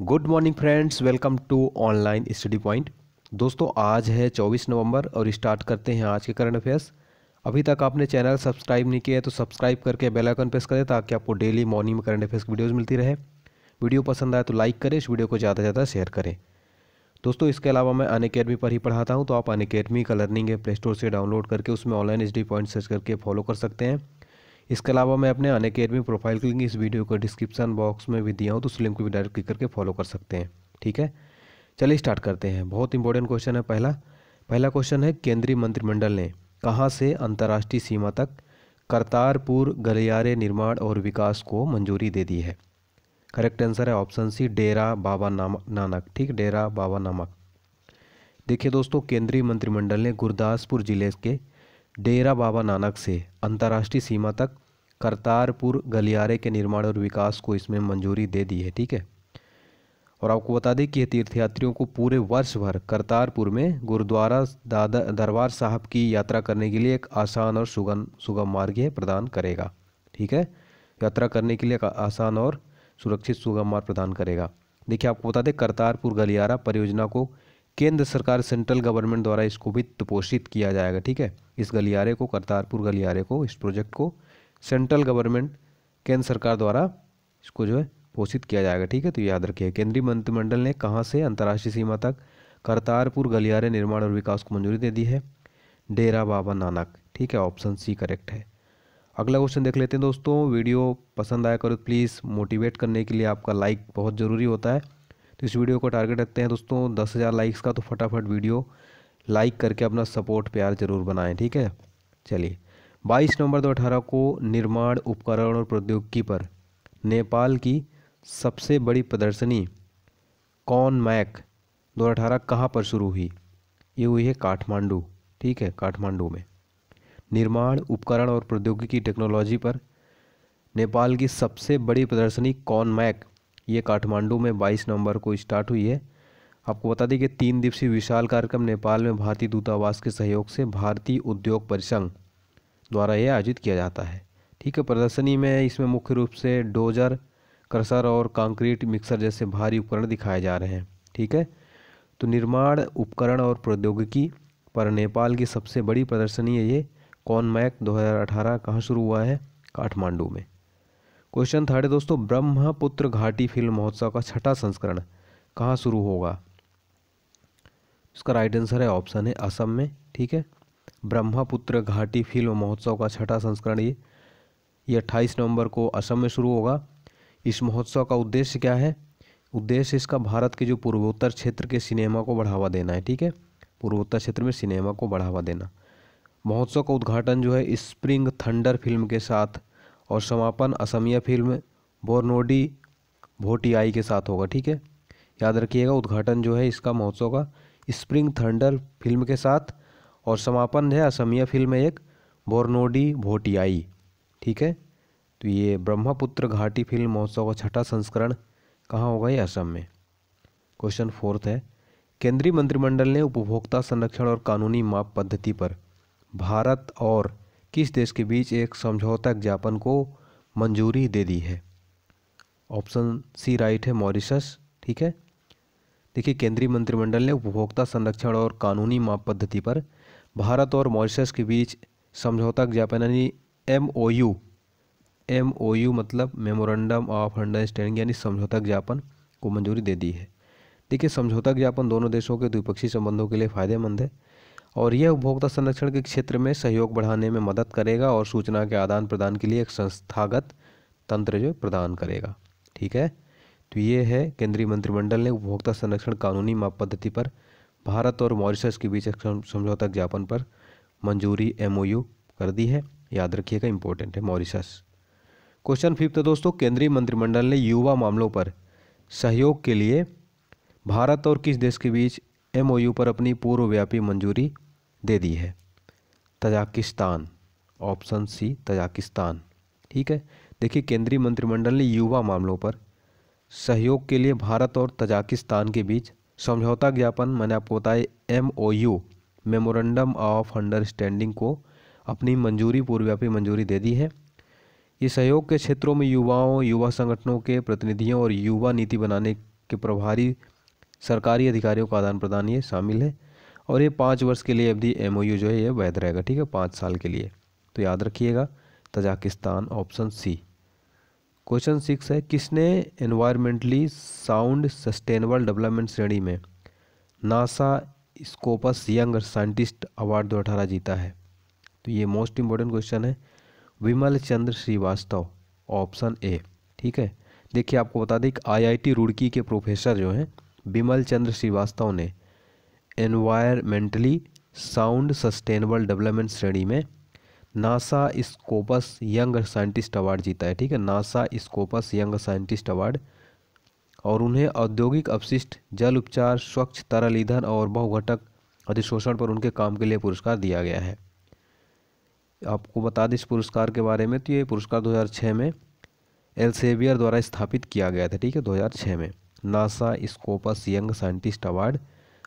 good morning friends welcome to online study point दोस्तों आज है 24 नवंबर और स्टार्ट करते हैं आज के करंट अफेयर्स अभी तक आपने चैनल सब्सक्राइब नहीं किया है तो सब्सक्राइब करके बेल आइकन प्रेस करें ताकि आपको डेली मॉर्निंग में करंट अफेयर्स की वीडियोज़ मिलती रहे वीडियो पसंद आए तो लाइक करें इस वीडियो को ज़्यादा से ज़्यादा शेयर करें दोस्तों इसके अलावा मैं अन अकेडमी पर ही पढ़ाता हूँ तो आप अन अकेडमी का लर्निंग है प्ले स्टोर से डाउनलोड करके उसमें ऑनलाइन स्टडी पॉइंट सर्च करके फॉलो कर सकते हैं इसके अलावा मैं अपने अन अकेडमी प्रोफाइल की लिंक इस वीडियो को डिस्क्रिप्शन बॉक्स में भी दिया हूँ तो उस लिंक को भी डायरेक्ट क्लिक करके फॉलो कर सकते हैं ठीक है चलिए स्टार्ट करते हैं बहुत इंपॉर्टेंट क्वेश्चन है पहला पहला क्वेश्चन है केंद्रीय मंत्रिमंडल ने कहाँ से अंतर्राष्ट्रीय सीमा तक करतारपुर गलियारे निर्माण और विकास को मंजूरी दे दी है करेक्ट आंसर है ऑप्शन सी डेरा बाबा नानक ठीक डेरा बाबा नानक देखिए दोस्तों केंद्रीय मंत्रिमंडल ने गुरदासपुर जिले के डेरा बाबा नानक से अंतर्राष्ट्रीय सीमा तक करतारपुर गलियारे के निर्माण और विकास को इसमें मंजूरी दे दी है ठीक है और आपको बता दें कि तीर्थयात्रियों को पूरे वर्ष भर करतारपुर में गुरुद्वारा दादा दरबार साहब की यात्रा करने के लिए एक आसान और सुगम सुगम मार्ग प्रदान करेगा ठीक है यात्रा करने के लिए आसान और सुरक्षित सुगम मार्ग प्रदान करेगा देखिए आपको बता दें करतारपुर गलियारा परियोजना को केंद्र सरकार सेंट्रल गवर्नमेंट द्वारा इसको वित्त पोषित किया जाएगा ठीक है इस गलियारे को करतारपुर गलियारे को इस प्रोजेक्ट को सेंट्रल गवर्नमेंट केंद्र सरकार द्वारा इसको जो है पोषित किया जाएगा ठीक है तो याद रखिए केंद्रीय मंत्रिमंडल ने कहाँ से अंतर्राष्ट्रीय सीमा तक करतारपुर गलियारे निर्माण और विकास को मंजूरी दे दी है डेरा बाबा नानक ठीक है ऑप्शन सी करेक्ट है अगला क्वेश्चन देख लेते हैं दोस्तों वीडियो पसंद आया करो तो प्लीज़ मोटिवेट करने के लिए आपका लाइक बहुत ज़रूरी होता है तो इस वीडियो को टारगेट रखते हैं दोस्तों दस हज़ार लाइक्स का तो फटाफट वीडियो लाइक करके अपना सपोर्ट प्यार जरूर बनाएं ठीक है चलिए बाईस नवंबर दो अठारह को निर्माण उपकरण और प्रौद्योगिकी पर नेपाल की सबसे बड़ी प्रदर्शनी कौन मैक दो अठारह कहाँ पर शुरू हुई ये हुई है काठमांडू ठीक है काठमांडू में निर्माण उपकरण और प्रौद्योगिकी टेक्नोलॉजी पर नेपाल की सबसे बड़ी प्रदर्शनी कॉन मैक ये काठमांडू में 22 नवंबर को स्टार्ट हुई है आपको बता दें कि तीन दिवसीय विशाल कार्यक्रम नेपाल में भारतीय दूतावास के सहयोग से भारतीय उद्योग परिसंघ द्वारा यह आयोजित किया जाता है ठीक है प्रदर्शनी में इसमें मुख्य रूप से डोजर क्रसर और कंक्रीट मिक्सर जैसे भारी उपकरण दिखाए जा रहे हैं ठीक है तो निर्माण उपकरण और प्रौद्योगिकी पर नेपाल की सबसे बड़ी प्रदर्शनी है ये हज़ार 2018 कहाँ शुरू हुआ है काठमांडू में क्वेश्चन थर्ड है दोस्तों ब्रह्मपुत्र घाटी फिल्म महोत्सव का छठा संस्करण कहाँ शुरू होगा इसका राइट आंसर है ऑप्शन है असम में ठीक है ब्रह्मपुत्र घाटी फिल्म महोत्सव का छठा संस्करण ये ये अट्ठाईस नवंबर को असम में शुरू होगा इस महोत्सव का उद्देश्य क्या है उद्देश्य इसका भारत के जो पूर्वोत्तर क्षेत्र के सिनेमा को बढ़ावा देना है ठीक है पूर्वोत्तर क्षेत्र में सिनेमा को बढ़ावा देना महोत्सव का उद्घाटन जो है स्प्रिंग थंडर फिल्म के साथ और समापन असमिया फिल्म बोरनोडी भोटियाई के साथ होगा ठीक है याद रखिएगा उद्घाटन जो है इसका महोत्सव का स्प्रिंग थंडर फिल्म के साथ और समापन है असमिया फिल्म एक बोरनोडी भोटियाई ठीक है तो ये ब्रह्मपुत्र घाटी फिल्म महोत्सव का छठा संस्करण कहाँ होगा ये असम में क्वेश्चन फोर्थ है केंद्रीय मंत्रिमंडल ने उपभोक्ता संरक्षण और कानूनी माप पद्धति पर भारत और 21 देश के बीच एक समझौता ज्ञापन को मंजूरी दे दी है ऑप्शन सी राइट है मॉरिशस ठीक है देखिए केंद्रीय मंत्रिमंडल ने उपभोक्ता संरक्षण और कानूनी माप पद्धति पर भारत और मॉरिशस के बीच समझौता ज्ञापन यानी M O U M O U मतलब मेमोरेंडम ऑफ अंडरस्टैंडिंग यानी समझौता ज्ञापन को मंजूरी दे दी है देखिए समझौता ज्ञापन दोनों देशों के द्विपक्षीय संबंधों के लिए फ़ायदेमंद है और यह उपभोक्ता संरक्षण के क्षेत्र में सहयोग बढ़ाने में मदद करेगा और सूचना के आदान प्रदान के लिए एक संस्थागत तंत्र जो प्रदान करेगा ठीक है तो ये है केंद्रीय मंत्रिमंडल ने उपभोक्ता संरक्षण कानूनी माप पद्धति पर भारत और मॉरिशस के बीच एक समझौता ज्ञापन पर मंजूरी एम कर दी है याद रखिएगा इंपॉर्टेंट है मॉरिशस क्वेश्चन फिफ्थ दोस्तों केंद्रीय मंत्रिमंडल ने युवा मामलों पर सहयोग के लिए भारत और किस देश के बीच एमओयू पर अपनी पूर्वव्यापी मंजूरी दे दी है तजाकिस्तान ऑप्शन सी तजाकिस्तान ठीक है देखिए केंद्रीय मंत्रिमंडल ने युवा मामलों पर सहयोग के लिए भारत और तजाकिस्तान के बीच समझौता ज्ञापन मैंने आपको बताया M O U memorandum of understanding को अपनी मंजूरी पूर्वव्यापी मंजूरी दे दी है ये सहयोग के क्षेत्रों में युवाओं युवा संगठनों के प्रतिनिधियों और युवा नीति बनाने के प्रभारी सरकारी अधिकारियों का आदान प्रदान ये शामिल है और ये पाँच वर्ष के लिए अभी एम जो है ये वैध रहेगा ठीक है पाँच साल के लिए तो याद रखिएगा Tajikistan option C question six है किसने एनवायरमेंटली साउंड सस्टेनेबल डेवलपमेंट श्रेणी में NASA Scopus young scientist award दो जीता है तो ये मोस्ट इम्पोर्टेंट क्वेश्चन है विमल चंद्र श्रीवास्तव ऑप्शन ए ठीक है देखिए आपको बता दें कि आईआईटी रुड़की के प्रोफेसर जो हैं विमल चंद्र श्रीवास्तव ने एनवायरमेंटली साउंड सस्टेनेबल डेवलपमेंट श्रेणी में NASA Scopus young scientist award जीता है ठीक है NASA Scopus young scientist award और उन्हें औद्योगिक अपशिष्ट जल उपचार स्वच्छ तरल ईंधन और बहुघटक अधिशोषण पर उनके काम के लिए पुरस्कार दिया गया है आपको बता दें इस पुरस्कार के बारे में तो ये पुरस्कार 2006 में एल्सेवियर द्वारा स्थापित किया गया था ठीक है 2006 में NASA Scopus young scientist award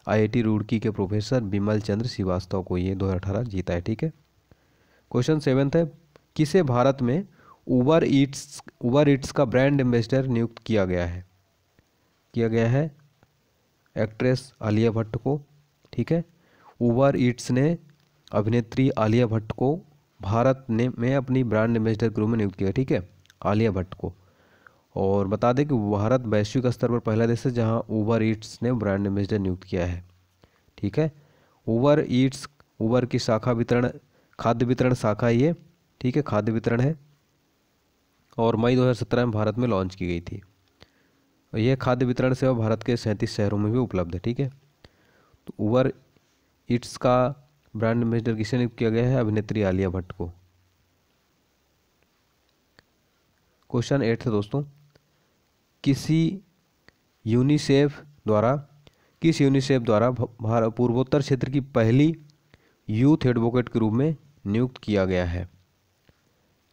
IIT Roorkee के प्रोफेसर बिमल चंद्र श्रीवास्तव को ये 2018 जीता है ठीक है क्वेश्चन सेवन्थ है किसे भारत में ऊबर ईट्स उबर ईट्स का ब्रांड एम्बेसडर नियुक्त किया गया है किया गया है एक्ट्रेस आलिया भट्ट को ठीक है ऊबर ईट्स ने अभिनेत्री आलिया भट्ट को भारत ने में अपनी ब्रांड एम्बेसडर ग्रुप में नियुक्त किया ठीक है आलिया भट्ट को और बता दें कि भारत वैश्विक स्तर पर पहला देश है जहां ऊबर ईट्स ने ब्रांड एम्बेसडर नियुक्त किया है ठीक है ऊबर ईट्स ऊबर की शाखा वितरण खाद्य वितरण शाखा ये ठीक है खाद्य वितरण है और मई 2017 में भारत में लॉन्च की गई थी यह खाद्य वितरण सेवा भारत के सैंतीस शहरों में भी उपलब्ध है ठीक है तो ऊबर ईट्स का ब्रांड एम्बेसडर किसे नियुक्त किया गया है अभिनेत्री आलिया भट्ट को क्वेश्चन एट है दोस्तों किसी यूनिसेफ द्वारा किस यूनिसेफ द्वारा भारत पूर्वोत्तर क्षेत्र की पहली यूथ एडवोकेट के रूप में नियुक्त किया गया है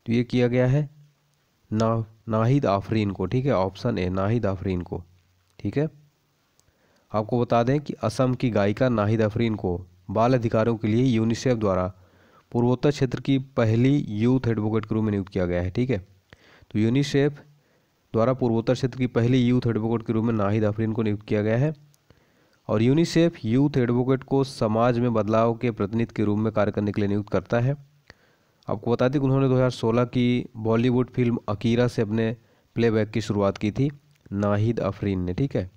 तो ये किया गया है ना नाहिद आफरीन को ठीक है ऑप्शन ए नाहिद आफरीन को ठीक है आपको बता दें कि असम की गायिका नाहिद आफरीन को बाल अधिकारों के लिए यूनिसेफ द्वारा पूर्वोत्तर क्षेत्र की पहली यूथ एडवोकेट के रूप में नियुक्त किया गया है ठीक है तो यूनिसेफ द्वारा पूर्वोत्तर क्षेत्र की पहली यूथ एडवोकेट के रूप में नाहिद आफरीन को नियुक्त किया गया है और यूनिसेफ यूथ एडवोकेट को समाज में बदलाव के प्रतिनिधि के रूप में कार्य करने के लिए नियुक्त करता है आपको बता दें कि उन्होंने 2016 की बॉलीवुड फिल्म अकीरा से अपने प्लेबैक की शुरुआत की थी नाहिद आफरीन ने ठीक है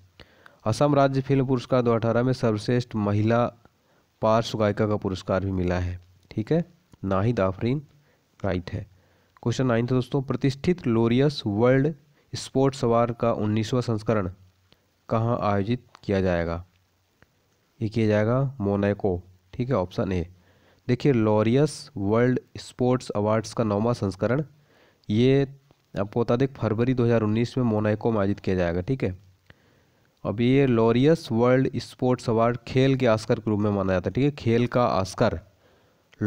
असम राज्य फिल्म पुरस्कार 2018 में सर्वश्रेष्ठ महिला पार्श्व गायिका का पुरस्कार भी मिला है ठीक है नाहिद आफरीन राइट है क्वेश्चन नाइन्थ दोस्तों प्रतिष्ठित लोरियस वर्ल्ड स्पोर्ट्स सवार का उन्नीसवा संस्करण कहाँ आयोजित किया जाएगा ये किया जाएगा मोनाको ठीक है ऑप्शन ए देखिए लॉरियस वर्ल्ड स्पोर्ट्स अवार्ड्स का नौवा संस्करण ये आपको बता दें फरवरी 2019 में मोनाको में आयोजित किया जाएगा ठीक है अब ये लॉरियस वर्ल्ड स्पोर्ट्स अवार्ड खेल के आस्कर के रूप में माना जाता है ठीक है खेल का Oscar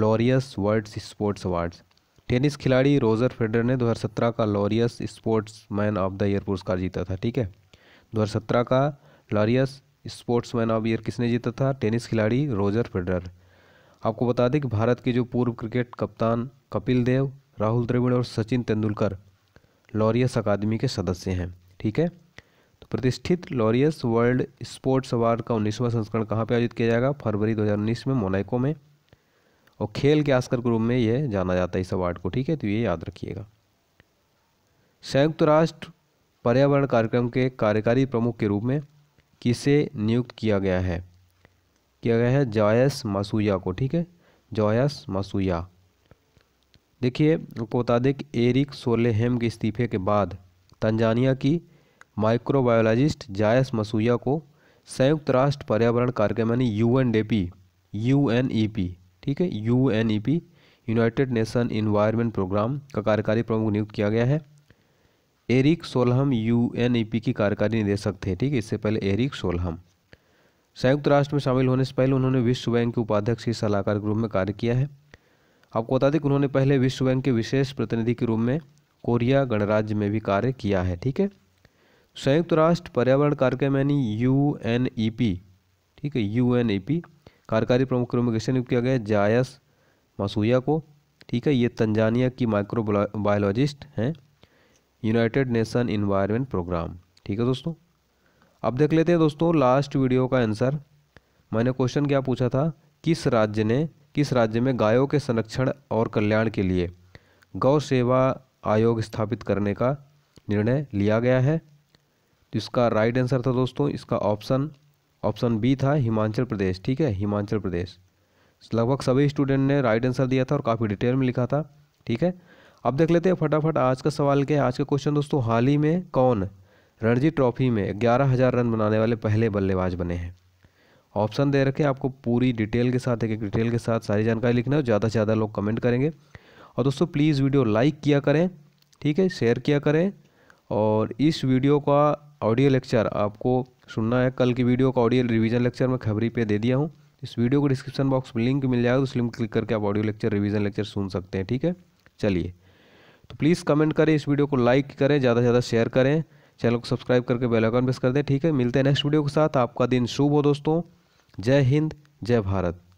Laureus world sports awards tennis खिलाड़ी रोजर फेडर ने 2017 का Laureus sportsman of the year पुरस्कार जीता था ठीक है 2017 का लॉरियस स्पोर्ट्समैन ऑफ ईयर किसने जीता था टेनिस खिलाड़ी रोजर फेडरर आपको बता दें कि भारत के जो पूर्व क्रिकेट कप्तान कपिल देव राहुल द्रविड़ और सचिन तेंदुलकर लॉरियस अकादमी के सदस्य हैं ठीक है तो प्रतिष्ठित लॉरियस वर्ल्ड स्पोर्ट्स अवार्ड का उन्नीसवां संस्करण कहाँ पर आयोजित किया जाएगा फरवरी दो में मोनाइको में और खेल के आस्कर ग्रुप में यह जाना जाता है इस अवार्ड को ठीक है तो ये याद रखिएगा संयुक्त राष्ट्र पर्यावरण कार्यक्रम के कार्यकारी प्रमुख के रूप में किसे नियुक्त किया गया है किया गया है जायस मासूया को ठीक है जॉयस मासूया देखिए आपको बता दें कि एरिक सोलेहेम के इस्तीफे के बाद तंजानिया की माइक्रोबायोलॉजिस्ट जायस मसूया को संयुक्त राष्ट्र पर्यावरण कार्यक्रम यानी U N D P U N E P ठीक है U N E P United Nation environment programme का कार्यकारी प्रमुख नियुक्त किया गया है Erik Solheim U N E P की कार्यकारी निदेशक थे ठीक है इससे पहले एरिक सोलहम संयुक्त राष्ट्र में शामिल होने से पहले उन्होंने विश्व बैंक के उपाध्यक्ष की सलाहकार के रूप में कार्य किया है आपको बता दें कि उन्होंने पहले विश्व बैंक के विशेष प्रतिनिधि के रूप में कोरिया गणराज्य में भी कार्य किया है ठीक है संयुक्त राष्ट्र पर्यावरण कार्यक्रम यानी यू एन ई पी ठीक है यू एन ई पी कार्यकारी प्रमुख किसे नियुक्त किया गया जायस मासूया को ठीक है ये तंजानिया की माइक्रो बायोलॉजिस्ट हैं यूनाइटेड नेशन इन्वायरमेंट प्रोग्राम ठीक है दोस्तों अब देख लेते हैं दोस्तों लास्ट वीडियो का आंसर मैंने क्वेश्चन क्या पूछा था किस राज्य ने किस राज्य में गायों के संरक्षण और कल्याण के लिए गौ सेवा आयोग स्थापित करने का निर्णय लिया गया है इसका राइट आंसर था दोस्तों इसका ऑप्शन ऑप्शन बी था हिमाचल प्रदेश ठीक है हिमाचल प्रदेश लगभग सभी स्टूडेंट ने राइट आंसर दिया था और काफ़ी डिटेल में लिखा था ठीक है अब देख लेते हैं फटाफट आज का सवाल क्या है आज का क्वेश्चन दोस्तों हाल ही में कौन रणजी ट्रॉफी में ग्यारह हज़ार रन बनाने वाले पहले बल्लेबाज बने हैं ऑप्शन दे रखे आपको पूरी डिटेल के साथ एक एक डिटेल के साथ सारी जानकारी लिखना है ज़्यादा से ज़्यादा लोग कमेंट करेंगे और दोस्तों प्लीज़ वीडियो लाइक किया करें ठीक है शेयर किया करें और इस वीडियो का ऑडियो लेक्चर आपको सुनना है कल की वीडियो का ऑडियो रिवीजन लेक्चर मैं खबरी पे दे दिया हूँ इस वीडियो को डिस्क्रिप्शन बॉक्स में लिंक मिल जाएगा तो उस लिंक क्लिक करके आप ऑडियो लेक्चर रिवीजन लेक्चर सुन सकते हैं ठीक है चलिए तो प्लीज़ कमेंट करें इस वीडियो को लाइक करें ज़्यादा से ज़्यादा शेयर करें चैनल को सब्सक्राइब करके बेल आइकन प्रेस कर दें ठीक है मिलते हैं नेक्स्ट वीडियो के साथ आपका दिन शुभ हो दोस्तों जय हिंद जय भारत